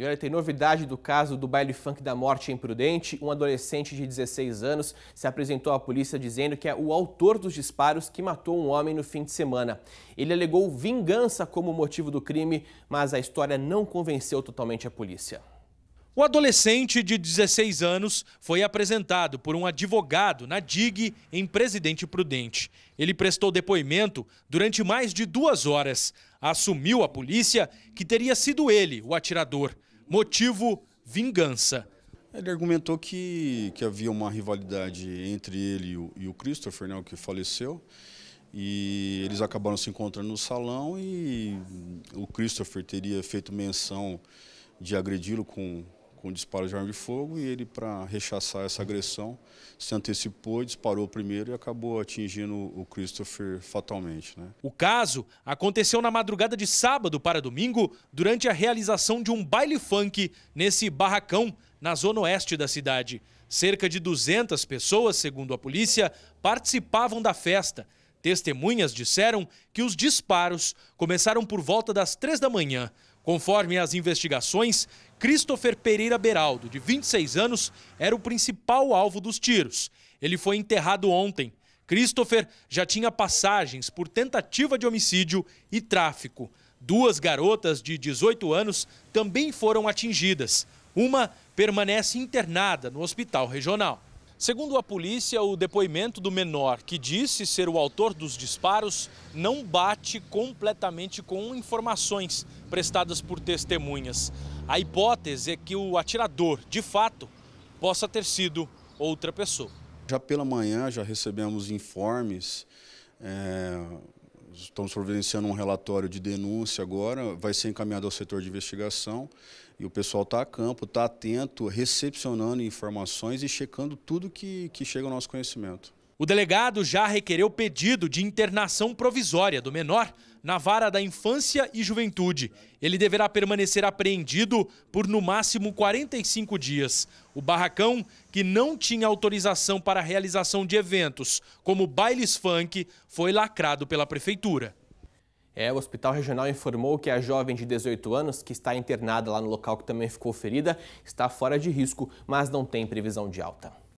E olha, tem novidade do caso do baile funk da morte imprudente. Um adolescente de 16 anos se apresentou à polícia dizendo que é o autor dos disparos que matou um homem no fim de semana. Ele alegou vingança como motivo do crime, mas a história não convenceu totalmente a polícia. O adolescente de 16 anos foi apresentado por um advogado na DIG em Presidente Prudente. Ele prestou depoimento durante mais de duas horas. Assumiu a polícia que teria sido ele o atirador. Motivo: vingança. Ele argumentou que, que havia uma rivalidade entre ele e o, e o Christopher, né, o que faleceu. E eles acabaram se encontrando no salão e o Christopher teria feito menção de agredi-lo com, com disparo de arma de fogo e ele, para rechaçar essa agressão, se antecipou, disparou primeiro e acabou atingindo o Christopher fatalmente. Né? O caso aconteceu na madrugada de sábado para domingo, durante a realização de um baile funk nesse barracão na zona oeste da cidade. Cerca de 200 pessoas, segundo a polícia, participavam da festa. Testemunhas disseram que os disparos começaram por volta das três da manhã. Conforme as investigações, Christopher Pereira Beraldo, de 26 anos, era o principal alvo dos tiros. Ele foi enterrado ontem. Christopher já tinha passagens por tentativa de homicídio e tráfico. Duas garotas de 18 anos também foram atingidas. Uma permanece internada no hospital regional. Segundo a polícia, o depoimento do menor, que disse ser o autor dos disparos, não bate completamente com informações prestadas por testemunhas. A hipótese é que o atirador, de fato, possa ter sido outra pessoa. Já pela manhã já recebemos informes é estamos providenciando um relatório de denúncia agora, vai ser encaminhado ao setor de investigação e o pessoal está a campo, está atento, recepcionando informações e checando tudo que, que chega ao nosso conhecimento. O delegado já requereu pedido de internação provisória do menor na vara da infância e juventude. Ele deverá permanecer apreendido por no máximo 45 dias. O barracão, que não tinha autorização para a realização de eventos, como bailes funk, foi lacrado pela prefeitura. É, o Hospital Regional informou que a jovem de 18 anos, que está internada lá no local que também ficou ferida, está fora de risco, mas não tem previsão de alta.